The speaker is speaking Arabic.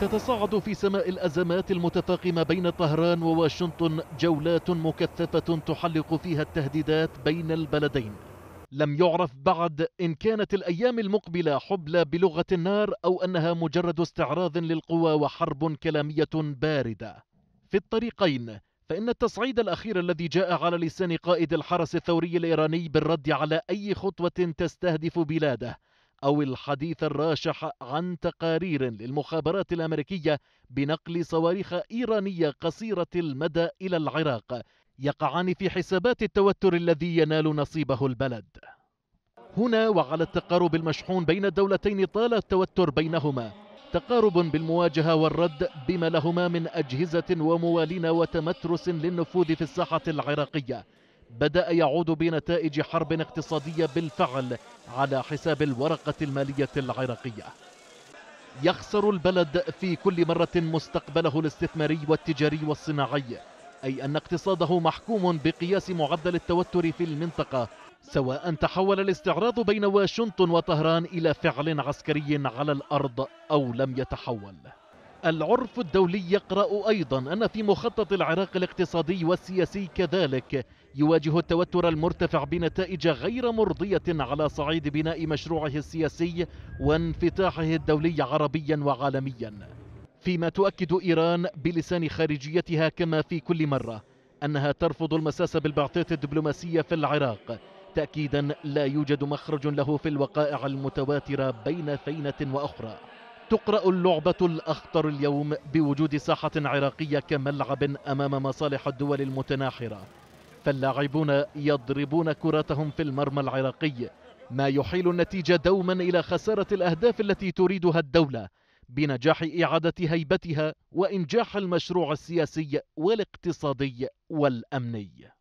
تتصاعد في سماء الأزمات المتفاقمة بين طهران وواشنطن جولات مكثفة تحلق فيها التهديدات بين البلدين لم يعرف بعد إن كانت الأيام المقبلة حبلى بلغة النار أو أنها مجرد استعراض للقوى وحرب كلامية باردة في الطريقين فإن التصعيد الأخير الذي جاء على لسان قائد الحرس الثوري الإيراني بالرد على أي خطوة تستهدف بلاده أو الحديث الراشح عن تقارير للمخابرات الأمريكية بنقل صواريخ إيرانية قصيرة المدى إلى العراق يقعان في حسابات التوتر الذي ينال نصيبه البلد هنا وعلى التقارب المشحون بين الدولتين طال التوتر بينهما تقارب بالمواجهة والرد بما لهما من أجهزة وموالين وتمترس للنفوذ في الساحة العراقية بدأ يعود بنتائج حرب اقتصادية بالفعل على حساب الورقة المالية العراقية يخسر البلد في كل مرة مستقبله الاستثماري والتجاري والصناعي أي أن اقتصاده محكوم بقياس معدل التوتر في المنطقة سواء تحول الاستعراض بين واشنطن وطهران إلى فعل عسكري على الأرض أو لم يتحول العرف الدولي يقرأ أيضا أن في مخطط العراق الاقتصادي والسياسي كذلك يواجه التوتر المرتفع بنتائج غير مرضية على صعيد بناء مشروعه السياسي وانفتاحه الدولي عربيا وعالميا فيما تؤكد إيران بلسان خارجيتها كما في كل مرة أنها ترفض المساس بالبعثات الدبلوماسية في العراق تأكيدا لا يوجد مخرج له في الوقائع المتواترة بين ثينة وأخرى تقرأ اللعبة الأخطر اليوم بوجود ساحة عراقية كملعب أمام مصالح الدول المتناحرة فاللاعبون يضربون كرتهم في المرمى العراقي ما يحيل النتيجة دوما إلى خسارة الأهداف التي تريدها الدولة بنجاح إعادة هيبتها وإنجاح المشروع السياسي والاقتصادي والأمني